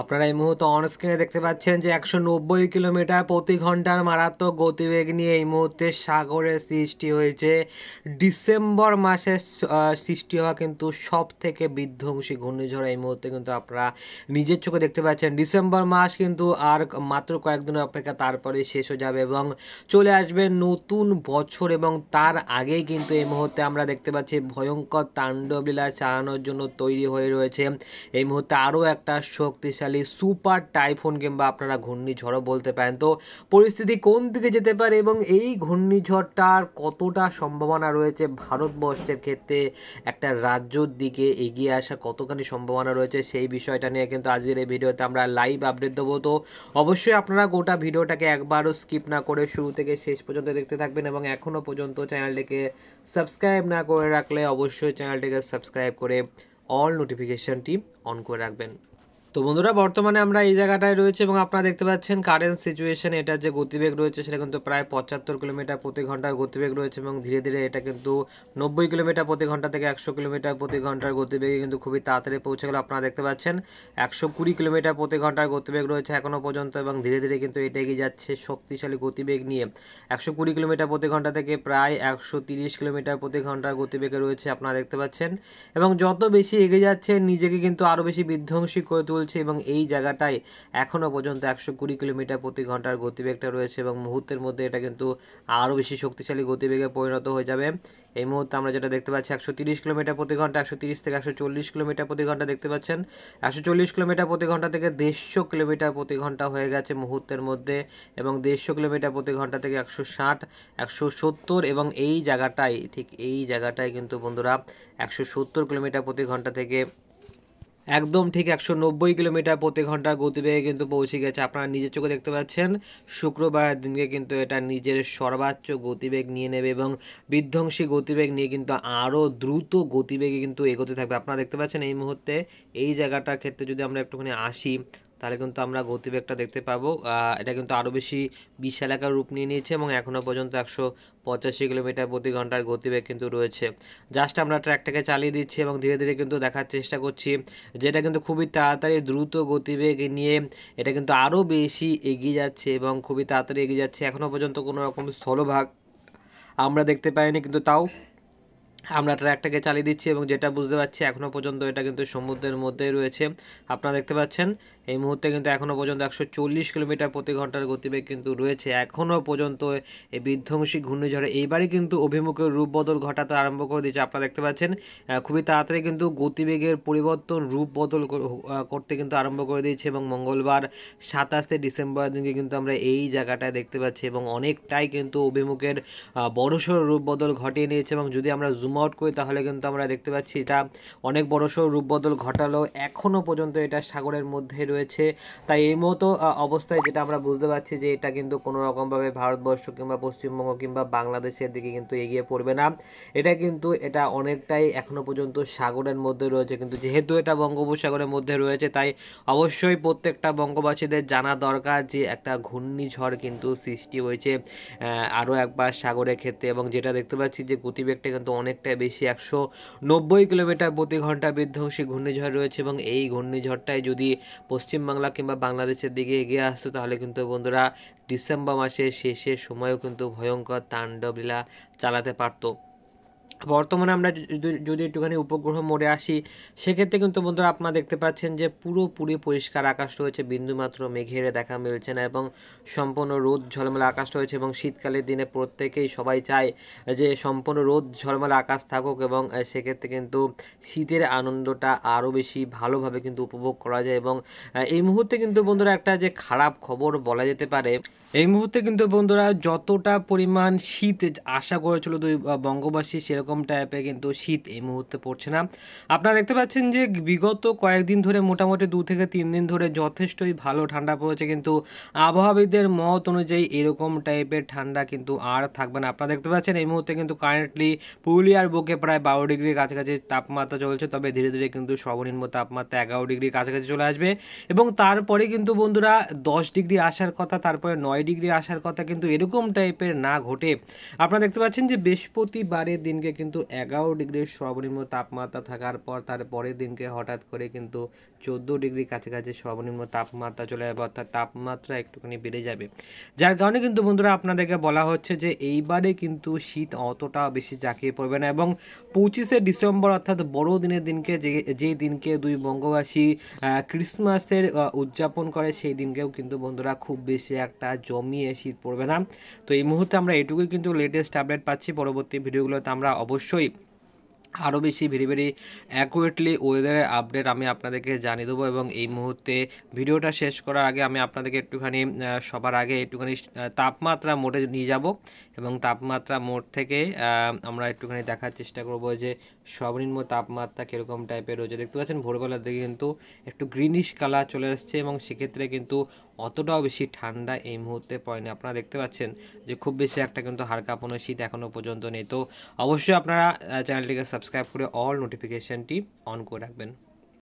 আপনারা এই মুহূর্তে অনস্ক্রিনে দেখতে পাচ্ছেন যে একশো নব্বই কিলোমিটার প্রতি ঘন্টার মারাত্মক গতিবেগ নিয়ে এই মুহূর্তে সাগরের সৃষ্টি হয়েছে ডিসেম্বর মাসে সৃষ্টি হওয়া কিন্তু সব থেকে বিধ্বংসী ঘূর্ণিঝড় এই মুহূর্তে কিন্তু আপনারা নিজের চোখে দেখতে পাচ্ছেন ডিসেম্বর মাস কিন্তু আর মাত্র কয়েকদিনের অপেক্ষা তারপরে শেষ হয়ে যাবে এবং চলে আসবে নতুন বছর এবং তার আগেই কিন্তু এই মুহূর্তে আমরা দেখতে পাচ্ছি ভয়ঙ্কর তাণ্ডবলীলা চালানোর জন্য তৈরি হয়ে রয়েছে এই মুহূর্তে আরও একটা শক্তি স্পেশালি সুপার টাইফোন কিংবা আপনারা ঘূর্ণিঝড়ও বলতে পারেন তো পরিস্থিতি কোন দিকে যেতে পারে এবং এই ঘূর্ণিঝড়টার কতটা সম্ভাবনা রয়েছে ভারতবর্ষের ক্ষেত্রে একটা রাজ্যর দিকে এগিয়ে আসা কতখানি সম্ভাবনা রয়েছে সেই বিষয়টা নিয়ে কিন্তু আজকের এই ভিডিওতে আমরা লাইভ আপডেট দেবো তো অবশ্যই আপনারা গোটা ভিডিওটাকে একবারও স্কিপ না করে শুরু থেকে শেষ পর্যন্ত দেখতে থাকবেন এবং এখনও পর্যন্ত চ্যানেলটিকে সাবস্ক্রাইব না করে রাখলে অবশ্যই চ্যানেলটিকে সাবস্ক্রাইব করে অল নোটিফিকেশানটি অন করে রাখবেন তো বন্ধুরা বর্তমানে আমরা এই জায়গাটায় রয়েছে এবং আপনারা দেখতে পাচ্ছেন কারেন্ট সিচুয়েশন এটার যে গতিবেগ রয়েছে সেটা কিন্তু প্রায় পঁচাত্তর কিলোমিটার প্রতি ঘন্টার গতিবেগ রয়েছে এবং ধীরে ধীরে এটা কিন্তু নব্বই কিলোমিটার প্রতি ঘন্টা থেকে একশো কিলোমিটার প্রতি ঘন্টার গতিবেগে কিন্তু খুবই তাড়াতাড়ি পৌঁছে গেল আপনারা দেখতে পাচ্ছেন একশো কুড়ি কিলোমিটার প্রতি ঘন্টার গতিবেগ রয়েছে এখনও পর্যন্ত এবং ধীরে ধীরে কিন্তু এটা এগিয়ে যাচ্ছে শক্তিশালী গতিবেগ নিয়ে একশো কুড়ি কিলোমিটার প্রতি ঘন্টা থেকে প্রায় একশো তিরিশ কিলোমিটার প্রতি ঘন্টার গতিবেগে রয়েছে আপনারা দেখতে পাচ্ছেন এবং যত বেশি এগিয়ে যাচ্ছে নিজেকে কিন্তু আরও বেশি বিধ্বংসী করে তুলছে চলছে এবং এই জায়গাটায় এখনও পর্যন্ত একশো কুড়ি কিলোমিটার প্রতি ঘন্টার গতিবেগটা রয়েছে এবং মুহূর্তের মধ্যে এটা কিন্তু আরও বেশি শক্তিশালী গতিবেগে পরিণত হয়ে যাবে এই মুহূর্তে আমরা যেটা দেখতে পাচ্ছি একশো তিরিশ কিলোমিটার প্রতি ঘন্টা একশো তিরিশ থেকে একশো চল্লিশ কিলোমিটার প্রতি ঘন্টা দেখতে পাচ্ছেন একশো চল্লিশ কিলোমিটার প্রতি ঘন্টা থেকে দেড়শো কিলোমিটার প্রতি ঘন্টা হয়ে গেছে মুহূর্তের মধ্যে এবং দেড়শো কিলোমিটার প্রতি ঘন্টা থেকে একশো ষাট একশো সত্তর এবং এই জায়গাটায় ঠিক এই জায়গাটায় কিন্তু বন্ধুরা একশো সত্তর কিলোমিটার প্রতি ঘন্টা থেকে একদম ঠিক একশো নব্বই কিলোমিটার প্রতি ঘন্টার গতিবেগে কিন্তু পৌঁছে গেছে আপনারা নিজের চোখে দেখতে পাচ্ছেন শুক্রবারের দিনকে কিন্তু এটা নিজের সর্বোচ্চ গতিবেগ নিয়ে নেবে এবং বিধ্বংসী গতিবেগ নিয়ে কিন্তু আরও দ্রুত গতিবেগে কিন্তু এগোতে থাকবে আপনারা দেখতে পাচ্ছেন এই মুহূর্তে এই জায়গাটার ক্ষেত্রে যদি আমরা একটুখানি আসি তাহলে কিন্তু আমরা গতিবেগটা দেখতে পাবো এটা কিন্তু আরও বেশি বিশাল এলাকার রূপ নিয়ে নিয়েছে এবং এখনও পর্যন্ত একশো পঁচাশি কিলোমিটার প্রতি ঘন্টার গতিবেগ কিন্তু রয়েছে জাস্ট আমরা ট্র্যাকটাকে চালিয়ে দিচ্ছি এবং ধীরে ধীরে কিন্তু দেখার চেষ্টা করছি যেটা কিন্তু খুবই তাড়াতাড়ি দ্রুত গতিবেগ নিয়ে এটা কিন্তু আরও বেশি এগিয়ে যাচ্ছে এবং খুবই তাড়াতাড়ি এগিয়ে যাচ্ছে এখনও পর্যন্ত কোনো রকম স্থলভাগ আমরা দেখতে পাইনি কিন্তু তাও আমরা ট্র্যাকটাকে চালিয়ে দিচ্ছি এবং যেটা বুঝতে পারছি এখনও পর্যন্ত এটা কিন্তু সমুদ্রের মধ্যেই রয়েছে আপনারা দেখতে পাচ্ছেন এই মুহূর্তে কিন্তু এখনও পর্যন্ত একশো চল্লিশ কিলোমিটার প্রতি ঘন্টার গতিবেগ কিন্তু রয়েছে এখনও পর্যন্ত এই বিধ্বংসী ঘূর্ণিঝড়ে এইবারই কিন্তু অভিমুখের রূপ বদল ঘটাতে আরম্ভ করে দিয়েছে আপনারা দেখতে পাচ্ছেন খুবই তাড়াতাড়ি কিন্তু গতিবেগের পরিবর্তন রূপ বদল করতে কিন্তু আরম্ভ করে দিয়েছে এবং মঙ্গলবার সাতাশে ডিসেম্বর দিনকে কিন্তু আমরা এই জায়গাটায় দেখতে পাচ্ছি এবং অনেকটাই কিন্তু অভিমুখের বড়সড় রূপ বদল ঘটিয়ে নিয়েছে এবং যদি আমরা জুম জুম করি তাহলে কিন্তু আমরা দেখতে পাচ্ছি এটা অনেক বড়সড় রূপবদল ঘটালো এখনও পর্যন্ত এটা সাগরের মধ্যে রয়েছে তাই এই মতো অবস্থায় যেটা আমরা বুঝতে পারছি যে এটা কিন্তু কোনো রকমভাবে ভারতবর্ষ কিংবা পশ্চিমবঙ্গ কিংবা বাংলাদেশের দিকে কিন্তু এগিয়ে পড়বে না এটা কিন্তু এটা অনেকটাই এখনও পর্যন্ত সাগরের মধ্যে রয়েছে কিন্তু যেহেতু এটা বঙ্গোপসাগরের মধ্যে রয়েছে তাই অবশ্যই প্রত্যেকটা বঙ্গবাসীদের জানা দরকার যে একটা ঘূর্ণিঝড় কিন্তু সৃষ্টি হয়েছে আরও একবার সাগরের ক্ষেত্রে এবং যেটা দেখতে পাচ্ছি যে গতিবেগটা কিন্তু অনেক অনেকটাই বেশি একশো নব্বই কিলোমিটার প্রতি ঘন্টা বিধ্বংসী ঘূর্ণিঝড় রয়েছে এবং এই ঘূর্ণিঝড়টাই যদি পশ্চিমবাংলা কিংবা বাংলাদেশের দিকে এগিয়ে আসতো তাহলে কিন্তু বন্ধুরা ডিসেম্বর মাসের শেষের সময়ও কিন্তু ভয়ঙ্কর তাণ্ডবলীলা চালাতে পারতো বর্তমানে আমরা যদি একটুখানি উপগ্রহ মোড়ে আসি সেক্ষেত্রে কিন্তু বন্ধুরা আপনারা দেখতে পাচ্ছেন যে পুরোপুরি পরিষ্কার আকাশ রয়েছে বিন্দুমাত্র মেঘের দেখা মিলছে না এবং সম্পূর্ণ রোদ ঝলমলে আকাশ রয়েছে এবং শীতকালের দিনে প্রত্যেকেই সবাই চায় যে সম্পূর্ণ রোদ ঝলমলে আকাশ থাকুক এবং সেক্ষেত্রে কিন্তু শীতের আনন্দটা আরও বেশি ভালোভাবে কিন্তু উপভোগ করা যায় এবং এই মুহূর্তে কিন্তু বন্ধুরা একটা যে খারাপ খবর বলা যেতে পারে এই মুহূর্তে কিন্তু বন্ধুরা যতটা পরিমাণ শীত আশা করেছিল দুই বঙ্গবাসী সে সেরকম টাইপের কিন্তু শীত এই মুহূর্তে পড়ছে না আপনারা দেখতে পাচ্ছেন যে বিগত কয়েকদিন ধরে মোটামুটি দু থেকে তিন দিন ধরে যথেষ্টই ভালো ঠান্ডা পড়েছে কিন্তু আবহাওয়াবিদের মত অনুযায়ী এরকম টাইপের ঠান্ডা কিন্তু আর থাকবে না আপনারা দেখতে পাচ্ছেন এই মুহূর্তে কিন্তু কারেন্টলি পুরুলিয়ার বুকে প্রায় বারো ডিগ্রি কাছাকাছি তাপমাত্রা চলছে তবে ধীরে ধীরে কিন্তু সর্বনিম্ন তাপমাত্রা এগারো ডিগ্রি কাছাকাছি চলে আসবে এবং তারপরে কিন্তু বন্ধুরা দশ ডিগ্রি আসার কথা তারপরে নয় ডিগ্রি আসার কথা কিন্তু এরকম টাইপের না ঘটে আপনারা দেখতে পাচ্ছেন যে বৃহস্পতিবারের দিন দিনকে কিন্তু এগারো ডিগ্রি সর্বনিম্ন তাপমাত্রা থাকার পর তার পরের দিনকে হঠাৎ করে কিন্তু চোদ্দো ডিগ্রি কাছাকাছি সর্বনিম্ন তাপমাত্রা চলে যাবে অর্থাৎ তাপমাত্রা একটুখানি বেড়ে যাবে যার কারণে কিন্তু বন্ধুরা আপনাদেরকে বলা হচ্ছে যে এইবারে কিন্তু শীত অতটা বেশি জাঁকিয়ে পড়বে না এবং পঁচিশে ডিসেম্বর অর্থাৎ বড়দিনের দিনকে যে যেই দিনকে দুই বঙ্গবাসী ক্রিসমাসের উদযাপন করে সেই দিনকেও কিন্তু বন্ধুরা খুব বেশি একটা জমিয়ে শীত পড়বে না তো এই মুহূর্তে আমরা এটুকুই কিন্তু লেটেস্ট আপডেট পাচ্ছি পরবর্তী ভিডিওগুলোতে আমরা অবশ্যই আরও বেশি ভেরি ভেরি অ্যাকুয়েটলি ওয়েদারের আপডেট আমি আপনাদেরকে জানিয়ে দেবো এবং এই মুহূর্তে ভিডিওটা শেষ করার আগে আমি আপনাদেরকে একটুখানি সবার আগে একটুখানি তাপমাত্রা মোটে নিয়ে যাব এবং তাপমাত্রা মোট থেকে আমরা একটুখানি দেখার চেষ্টা করব যে সর্বনিম্ন তাপমাত্রা কীরকম টাইপের রয়েছে দেখতে পাচ্ছেন ভোরবেলার দিকে কিন্তু একটু গ্রিনিশ কালার চলে আসছে এবং সেক্ষেত্রে কিন্তু অতটাও বেশি ঠান্ডা এই মুহূর্তে পড়েনি আপনারা দেখতে পাচ্ছেন যে খুব বেশি একটা কিন্তু হালকা শীত এখনও পর্যন্ত নেই তো অবশ্যই আপনারা চ্যানেলটিকে সাবস্ক্রাইব করে অল নোটিফিকেশানটি অন করে রাখবেন